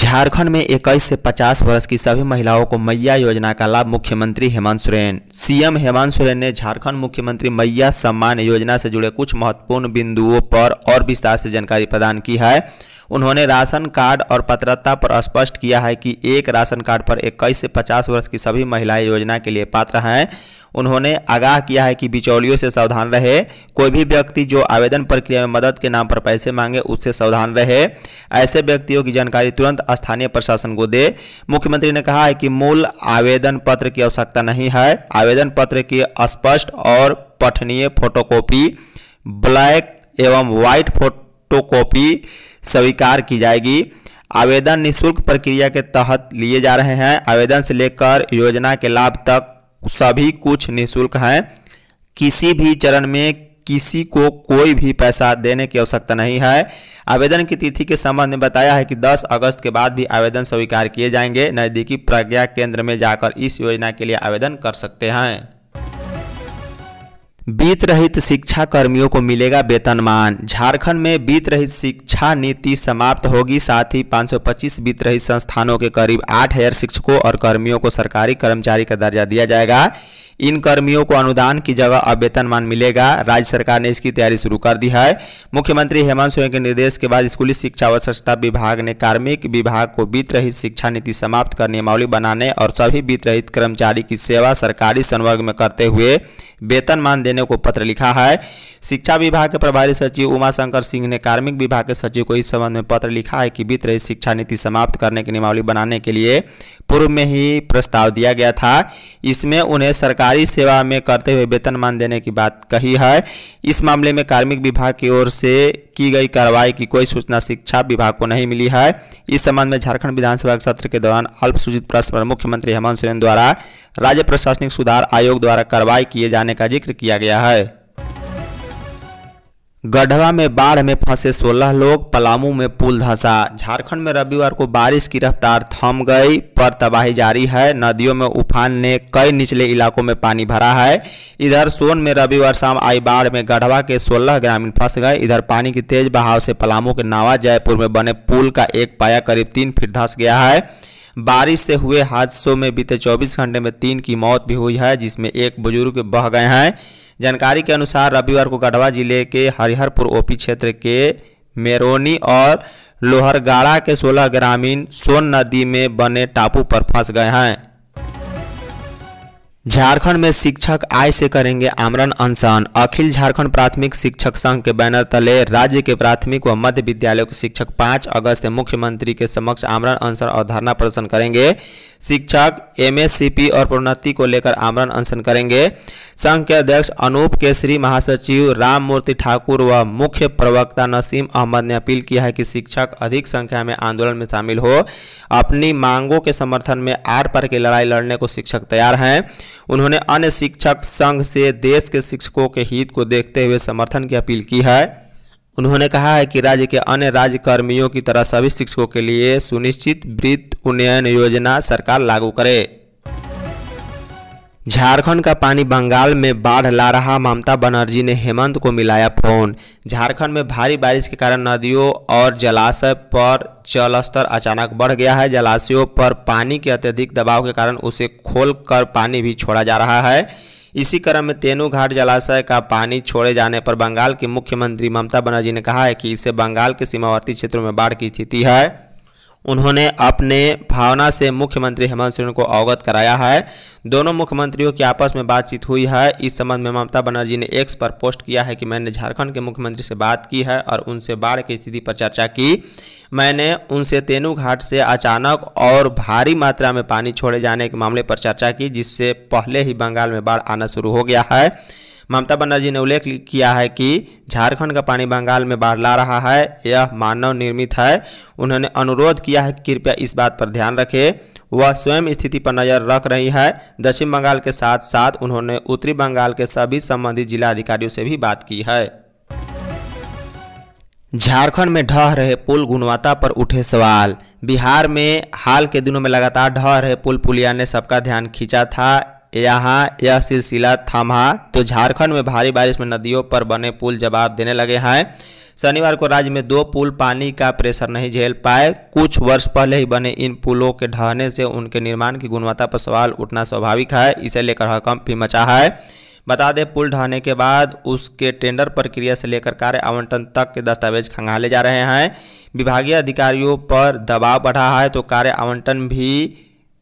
झारखंड में इक्कीस से 50 वर्ष की सभी महिलाओं को मैया योजना का लाभ मुख्यमंत्री हेमंत सोरेन सीएम हेमंत सोरेन ने झारखंड मुख्यमंत्री मैया सम्मान योजना से जुड़े कुछ महत्वपूर्ण बिंदुओं पर और विस्तार से जानकारी प्रदान की है उन्होंने राशन कार्ड और पत्रता पर स्पष्ट किया है कि एक राशन कार्ड पर इक्कीस से पचास वर्ष की सभी महिलाएं योजना के लिए पात्र हैं उन्होंने आगाह किया है कि बिचौलियों से सावधान रहे कोई भी व्यक्ति जो आवेदन प्रक्रिया में मदद के नाम पर पैसे मांगे उससे सावधान रहे ऐसे व्यक्तियों की जानकारी तुरंत स्थानीय प्रशासन को दे मुख्यमंत्री ने कहा है कि मूल आवेदन पत्र की आवश्यकता नहीं है आवेदन पत्र की स्पष्ट और पठनीय फोटोकॉपी ब्लैक एवं व्हाइट फोटोकॉपी स्वीकार की जाएगी आवेदन निशुल्क प्रक्रिया के तहत लिए जा रहे हैं आवेदन से लेकर योजना के लाभ तक सभी कुछ निःशुल्क हैं किसी भी चरण में किसी को कोई भी पैसा देने की आवश्यकता नहीं है आवेदन की तिथि के संबंध में बताया है कि 10 अगस्त के बाद भी आवेदन स्वीकार किए जाएंगे नज़दीकी प्रज्ञा केंद्र में जाकर इस योजना के लिए आवेदन कर सकते हैं बीत रहित शिक्षा कर्मियों को मिलेगा वेतनमान झारखंड में बीत रहित शिक्षा नीति समाप्त होगी साथ ही 525 वित्त रहित संस्थानों के करीब आठ हजार शिक्षकों और कर्मियों को सरकारी कर्मचारी का दर्जा दिया जाएगा इन कर्मियों को अनुदान की जगह अब वेतनमान मिलेगा राज्य सरकार ने इसकी तैयारी शुरू कर दी है मुख्यमंत्री हेमंत सोरेन के निर्देश के बाद स्कूली शिक्षा व स्वच्छता विभाग ने कार्मिक विभाग को वित्त रहित शिक्षा नीति समाप्त कर नियमावली बनाने और सभी वित्त रहित कर्मचारी की सेवा सरकारी संवर्ग में करते हुए वेतनमान देने देने को पत्र लिखा है शिक्षा विभाग के प्रभारी सचिव उमाशंकर सिंह ने कार्मिक विभाग के सचिव को इस संबंध में पत्र लिखा है कि वित्त रहित शिक्षा नीति समाप्त करने की नियमावली बनाने के लिए पूर्व में ही प्रस्ताव दिया गया था इसमें उन्हें सरकारी सेवा में करते हुए वेतनमान देने की बात कही है इस मामले में कार्मिक विभाग की ओर से की गई कार्रवाई की कोई सूचना शिक्षा विभाग को नहीं मिली है इस संबंध में झारखंड विधानसभा सत्र के दौरान अल्पसूचित प्रश्न पर मुख्यमंत्री हेमंत सोरेन द्वारा राज्य प्रशासनिक सुधार आयोग द्वारा कार्रवाई किए जाने का जिक्र किया गया गया है गढ़वा में बाढ़ में फंसे 16 लोग पलामू में पुल धंसा झारखंड में रविवार को बारिश की रफ्तार थम गई पर तबाही जारी है नदियों में उफान ने कई निचले इलाकों में पानी भरा है इधर सोन में रविवार शाम आई बाढ़ में गढ़वा के 16 ग्रामीण फंस गए इधर पानी की तेज बहाव से पलामू के नावा जयपुर में बने पुल का एक पाया करीब तीन फीट धंस गया है बारिश से हुए हादसों में बीते 24 घंटे में तीन की मौत भी हुई है जिसमें एक बुजुर्ग बह गए हैं जानकारी के अनुसार रविवार को गढ़वा जिले के हरिहरपुर ओपी क्षेत्र के मेरोनी और लोहरगाड़ा के 16 ग्रामीण सोन नदी में बने टापू पर फंस गए हैं झारखंड में शिक्षक आय से करेंगे आमरण अनशन अखिल झारखंड प्राथमिक शिक्षक संघ के बैनर तले राज्य के प्राथमिक व मध्य विद्यालयों के शिक्षक 5 अगस्त से मुख्यमंत्री के समक्ष आमरण अनशन और धरना प्रदर्शन करेंगे शिक्षक एमएससीपी और प्रोन्नति को लेकर आमरण अनशन करेंगे संघ के अध्यक्ष अनूप केसरी महासचिव राम मूर्ति ठाकुर व मुख्य प्रवक्ता नसीम अहमद ने अपील किया है कि शिक्षक अधिक संख्या में आंदोलन में शामिल हो अपनी मांगों के समर्थन में आर पार की लड़ाई लड़ने को शिक्षक तैयार हैं उन्होंने अन्य शिक्षक संघ से देश के शिक्षकों के हित को देखते हुए समर्थन की अपील की है उन्होंने कहा है कि राज्य के अन्य राज्य कर्मियों की तरह सभी शिक्षकों के लिए सुनिश्चित वृत्त उन्नयन योजना सरकार लागू करे झारखंड का पानी बंगाल में बाढ़ ला रहा ममता बनर्जी ने हेमंत को मिलाया फोन झारखंड में भारी बारिश के कारण नदियों और जलाशय पर जलस्तर अचानक बढ़ गया है जलाशयों पर पानी के अत्यधिक दबाव के कारण उसे खोल कर पानी भी छोड़ा जा रहा है इसी क्रम में तेनू घाट जलाशय का पानी छोड़े जाने पर बंगाल की मुख्यमंत्री ममता बनर्जी ने कहा है कि इसे बंगाल के सीमावर्ती क्षेत्रों में बाढ़ की स्थिति है उन्होंने अपने भावना से मुख्यमंत्री हेमंत सोरेन को अवगत कराया है दोनों मुख्यमंत्रियों की आपस में बातचीत हुई है इस संबंध में ममता बनर्जी ने एक्स पर पोस्ट किया है कि मैंने झारखंड के मुख्यमंत्री से बात की है और उनसे बाढ़ की स्थिति पर चर्चा की मैंने उनसे तेनू घाट से अचानक और भारी मात्रा में पानी छोड़े जाने के मामले पर चर्चा की जिससे पहले ही बंगाल में बाढ़ आना शुरू हो गया है ममता बनर्जी ने उल्लेख किया है कि झारखंड का पानी बंगाल में बाढ़ ला रहा है यह मानव निर्मित है उन्होंने अनुरोध किया है कि कृपया इस बात पर ध्यान रखें वह स्वयं स्थिति पर नजर रख रही है दक्षिण बंगाल के साथ साथ उन्होंने उत्तरी बंगाल के सभी संबंधित जिला अधिकारियों से भी बात की है झारखंड में ढह रहे पुल गुणवत्ता पर उठे सवाल बिहार में हाल के दिनों में लगातार ढह रहे पुल पुलिया ने सबका ध्यान खींचा था यहाँ यह सिलसिला थमा तो झारखंड में भारी बारिश में नदियों पर बने पुल जवाब देने लगे हैं शनिवार को राज्य में दो पुल पानी का प्रेशर नहीं झेल पाए कुछ वर्ष पहले ही बने इन पुलों के ढहने से उनके निर्माण की गुणवत्ता पर सवाल उठना स्वाभाविक है इसे लेकर हकम भी मचा है बता दें पुल ढहने के बाद उसके टेंडर प्रक्रिया से लेकर कार्य आवंटन तक के दस्तावेज खंगाले जा रहे हैं विभागीय अधिकारियों पर दबाव बढ़ा है तो कार्य आवंटन भी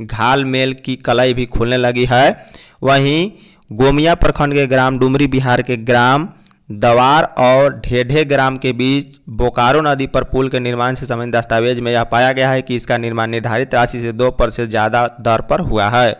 घाल मेल की कलाई भी खुलने लगी है वहीं गोमिया प्रखंड के ग्राम डुमरी बिहार के ग्राम दवार और ढेढे ग्राम के बीच बोकारो नदी पर पुल के निर्माण से संबंधित दस्तावेज में यह पाया गया है कि इसका निर्माण निर्धारित राशि से दो परसेंट ज़्यादा दर पर हुआ है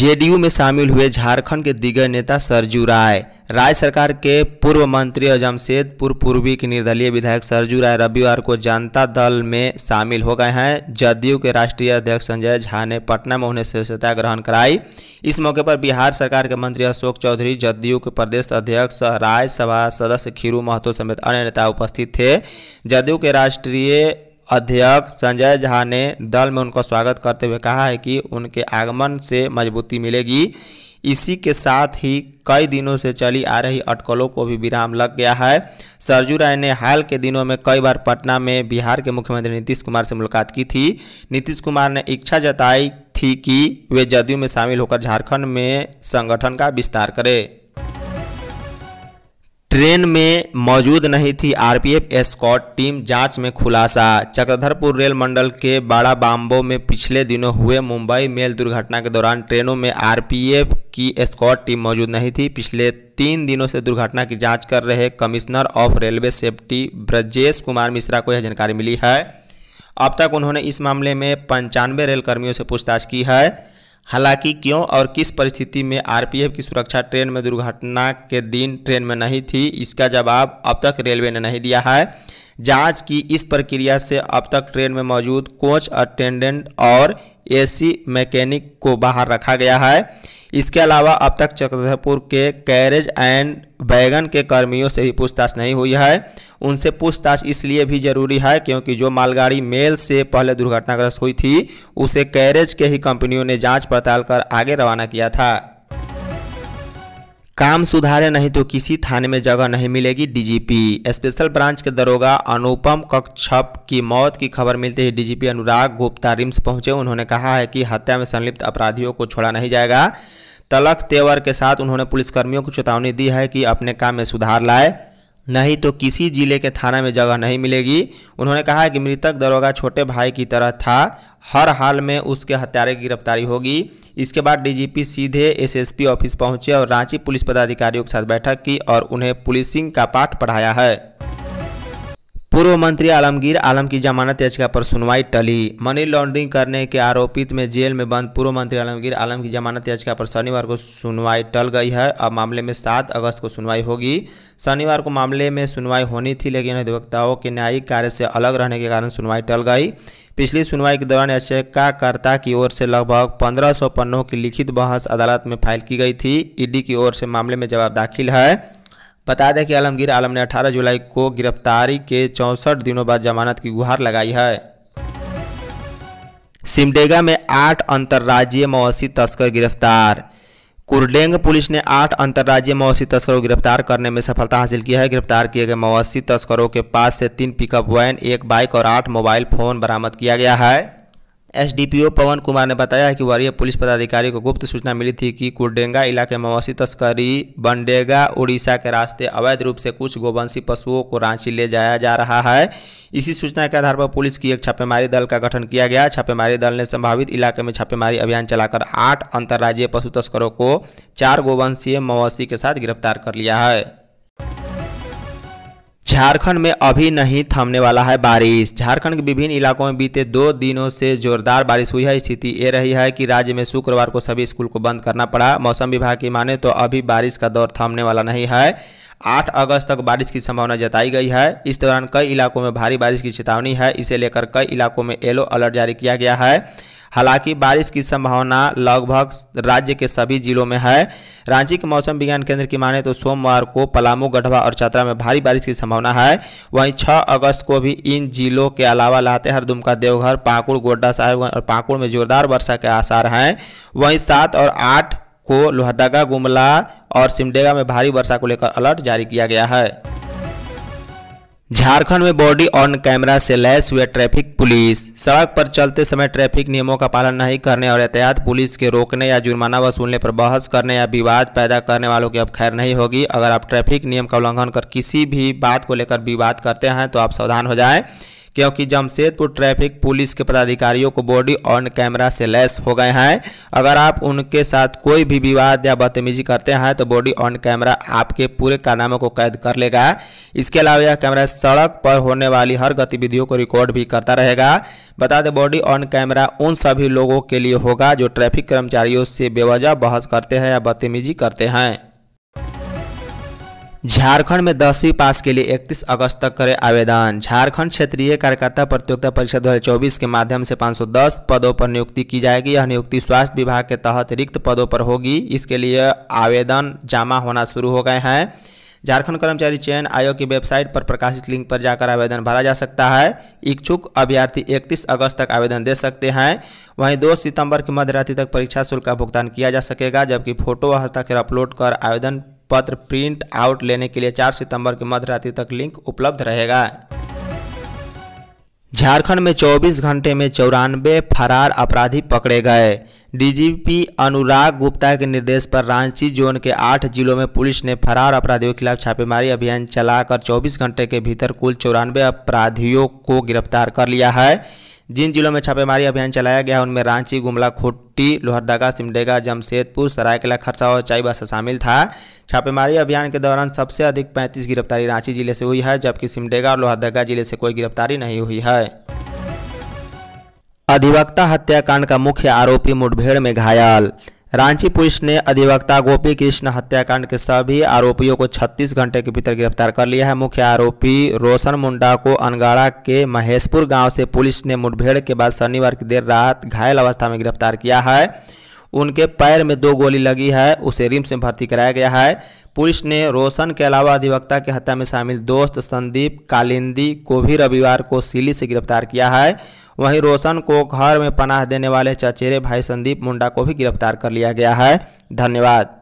जेडीयू में शामिल हुए झारखंड के दिग्गज नेता सरजू राय राज्य सरकार के पूर्व मंत्री और जमशेदपुर पूर्वी के निर्दलीय विधायक सरजू राय रविवार को जनता दल में शामिल हो गए हैं जदयू के राष्ट्रीय अध्यक्ष संजय झा ने पटना में उन्हें सदस्यता ग्रहण कराई इस मौके पर बिहार सरकार के मंत्री अशोक चौधरी जदयू के प्रदेश अध्यक्ष राज्यसभा सदस्य खीरू महतो समेत अन्य नेता उपस्थित थे जदयू के राष्ट्रीय अध्यक्ष संजय झा ने दल में उनका स्वागत करते हुए कहा है कि उनके आगमन से मजबूती मिलेगी इसी के साथ ही कई दिनों से चली आ रही अटकलों को भी विराम लग गया है सरजू राय ने हाल के दिनों में कई बार पटना में बिहार के मुख्यमंत्री नीतीश कुमार से मुलाकात की थी नीतीश कुमार ने इच्छा जताई थी कि वे जदयू में शामिल होकर झारखंड में संगठन का विस्तार करें ट्रेन में मौजूद नहीं थी आरपीएफ एस्कॉट टीम जांच में खुलासा चक्रधरपुर रेल मंडल के बाड़ा बाम्बो में पिछले दिनों हुए मुंबई मेल दुर्घटना के दौरान ट्रेनों में आरपीएफ की एस्कॉट टीम मौजूद नहीं थी पिछले तीन दिनों से दुर्घटना की जांच कर रहे commissioner of railway safety Brajesh Kumar Mishra को यह जानकारी मिली है अब तक उन्होंने इस मामले में पंचानवे रेलकर्मियों से पूछताछ की है हालांकि क्यों और किस परिस्थिति में आरपीएफ की सुरक्षा ट्रेन में दुर्घटना के दिन ट्रेन में नहीं थी इसका जवाब अब तक रेलवे ने नहीं दिया है जांच की इस प्रक्रिया से अब तक ट्रेन में मौजूद कोच अटेंडेंट और एसी मैकेनिक को बाहर रखा गया है इसके अलावा अब तक चक्रधरपुर के कैरेज एंड बैगन के कर्मियों से भी पूछताछ नहीं हुई है उनसे पूछताछ इसलिए भी जरूरी है क्योंकि जो मालगाड़ी मेल से पहले दुर्घटनाग्रस्त हुई थी उसे कैरेज के ही कंपनियों ने जांच पड़ताल कर आगे रवाना किया था काम सुधारे नहीं तो किसी थाने में जगह नहीं मिलेगी डीजीपी स्पेशल ब्रांच के दरोगा अनुपम कक्षप की मौत की खबर मिलते ही डीजीपी अनुराग गुप्ता रिम्स पहुंचे उन्होंने कहा है कि हत्या में संलिप्त अपराधियों को छोड़ा नहीं जाएगा तलक तेवर के साथ उन्होंने पुलिसकर्मियों को चेतावनी दी है कि अपने काम में सुधार लाए नहीं तो किसी जिले के थाना में जगह नहीं मिलेगी उन्होंने कहा कि मृतक दरोगा छोटे भाई की तरह था हर हाल में उसके हत्यारे की गिरफ्तारी होगी इसके बाद डीजीपी सीधे एसएसपी ऑफिस पहुंचे और रांची पुलिस पदाधिकारियों के साथ बैठक की और उन्हें पुलिसिंग का पाठ पढ़ाया है पूर्व मंत्री आलमगीर आलम की जमानत याचिका पर सुनवाई टली मनी लॉन्ड्रिंग करने के आरोपित में जेल में बंद पूर्व मंत्री आलमगीर आलम की जमानत याचिका पर शनिवार को सुनवाई टल गई है अब मामले में सात अगस्त को सुनवाई होगी शनिवार को मामले में सुनवाई होनी थी लेकिन अधिवक्ताओं के न्यायिक कार्य से अलग रहने के कारण सुनवाई टल गई पिछली सुनवाई के दौरान याचिकाकर्ता की ओर से लगभग पंद्रह पन्नों की लिखित बहस अदालत में फाइल की गई थी ईडी की ओर से मामले में जवाब दाखिल है बता दें कि आलमगीर आलम ने 18 जुलाई को गिरफ्तारी के चौंसठ दिनों बाद जमानत की गुहार लगाई है सिमडेगा में आठ अंतर्राज्यीय मौसी तस्कर गिरफ्तार कुरडेंग पुलिस ने आठ अंतर्राज्यीय मौसी तस्करों को गिरफ्तार करने में सफलता हासिल की है गिरफ्तार किए गए मौसी तस्करों के पास से तीन पिकअप वैन एक बाइक और आठ मोबाइल फ़ोन बरामद किया गया है एसडीपीओ पवन कुमार ने बताया है कि वरीय पुलिस पदाधिकारी को गुप्त सूचना मिली थी कि कुरडेंगा इलाके में मवासी तस्करी बंडेगा उड़ीसा के रास्ते अवैध रूप से कुछ गोवंशी पशुओं को रांची ले जाया जा रहा है इसी सूचना के आधार पर पुलिस की एक छापेमारी दल का गठन किया गया छापेमारी दल ने संभावित इलाके में छापेमारी अभियान चलाकर आठ अंतर्राज्यीय पशु तस्करों को चार गोवंशीय मवासी के साथ गिरफ्तार कर लिया है झारखंड में अभी नहीं थमने वाला है बारिश झारखंड के विभिन्न इलाकों में बीते दो दिनों से जोरदार बारिश हुई है स्थिति ये रही है कि राज्य में शुक्रवार को सभी स्कूल को बंद करना पड़ा मौसम विभाग की माने तो अभी बारिश का दौर थमने वाला नहीं है आठ अगस्त तक बारिश की संभावना जताई गई है इस दौरान कई इलाकों में भारी बारिश की चेतावनी है इसे लेकर कई इलाकों में येलो अलर्ट जारी किया गया है हालांकि बारिश की संभावना लगभग राज्य के सभी जिलों में है रांची के मौसम विज्ञान केंद्र की माने तो सोमवार को पलामू गढ़वा और चतरा में भारी बारिश की संभावना है वहीं 6 अगस्त को भी इन जिलों के अलावा लातेहार दुमका देवघर पाकुड़ गोड्डा साहेबगंज और पाकुड़ में जोरदार वर्षा के आसार हैं वहीं सात और आठ को लोहरदगा गुमला और सिमडेगा में भारी वर्षा को लेकर अलर्ट जारी किया गया है झारखंड में बॉडी ऑन कैमरा से लैस हुए ट्रैफिक पुलिस सड़क पर चलते समय ट्रैफिक नियमों का पालन नहीं करने और एहतियात पुलिस के रोकने या जुर्माना वसूलने पर बहस करने या विवाद पैदा करने वालों की अब खैर नहीं होगी अगर आप ट्रैफिक नियम का उल्लंघन कर किसी भी बात को लेकर विवाद करते हैं तो आप सावधान हो जाएं क्योंकि जमशेदपुर ट्रैफिक पुलिस के पदाधिकारियों को बॉडी ऑन कैमरा से लैस हो गए हैं अगर आप उनके साथ कोई भी विवाद या बदतमीजी करते हैं तो बॉडी ऑन कैमरा आपके पूरे कारनामों को कैद कर लेगा इसके अलावा यह कैमरा सड़क पर होने वाली हर गतिविधियों को रिकॉर्ड भी करता रहेगा बता दें बॉडी ऑन कैमरा उन सभी लोगों के लिए होगा जो ट्रैफिक कर्मचारियों से बेवजह बहस करते हैं या बदतमीजी करते हैं झारखंड में दसवीं पास के लिए 31 अगस्त तक करें आवेदन झारखंड क्षेत्रीय कार्यकर्ता प्रतियोगिता परीक्षा 2024 के माध्यम से 510 पदों पर नियुक्ति की जाएगी यह नियुक्ति स्वास्थ्य विभाग के तहत रिक्त पदों पर होगी इसके लिए आवेदन जमा होना शुरू हो गए हैं झारखंड कर्मचारी चयन आयोग की वेबसाइट पर प्रकाशित लिंक पर जाकर आवेदन भरा जा सकता है इच्छुक अभ्यर्थी 31 अगस्त तक आवेदन दे सकते हैं वहीं 2 सितंबर की मध्यरात्रि तक परीक्षा शुल्क का भुगतान किया जा सकेगा जबकि फोटो हस्ताक्षर अपलोड कर आवेदन पत्र प्रिंट आउट लेने के लिए 4 सितंबर मध्य मध्यरात्रि तक लिंक उपलब्ध रहेगा झारखंड में 24 घंटे में चौरानवे फरार अपराधी पकड़े गए डीजीपी अनुराग गुप्ता के निर्देश पर रांची जोन के आठ जिलों में पुलिस ने फरार अपराधियों के खिलाफ छापेमारी अभियान चलाकर 24 घंटे के भीतर कुल चौरानवे अपराधियों को गिरफ्तार कर लिया है जिन जिलों में छापेमारी अभियान चलाया गया उनमें रांची गुमला खुट्टी लोहरदगा सिमडेगा जमशेदपुर सरायकला खरसा और चाईबासा शामिल था छापेमारी अभियान के दौरान सबसे अधिक पैंतीस गिरफ्तारी रांची जिले से हुई है जबकि सिमडेगा और लोहरदगा जिले से कोई गिरफ्तारी नहीं हुई है अधिवक्ता हत्याकांड का मुख्य आरोपी मुठभेड़ में घायल रांची पुलिस ने अधिवक्ता गोपी कृष्ण हत्याकांड के सभी आरोपियों को 36 घंटे के भीतर गिरफ्तार कर लिया है मुख्य आरोपी रोशन मुंडा को अनगाड़ा के महेशपुर गांव से पुलिस ने मुठभेड़ के बाद शनिवार की देर रात घायल अवस्था में गिरफ्तार किया है उनके पैर में दो गोली लगी है उसे रिम्स में भर्ती कराया गया है पुलिस ने रोशन के अलावा अधिवक्ता की हत्या में शामिल दोस्त संदीप कालिंदी को भी रविवार को सीली से गिरफ्तार किया है वहीं रोशन को घर में पनाह देने वाले चचेरे भाई संदीप मुंडा को भी गिरफ्तार कर लिया गया है धन्यवाद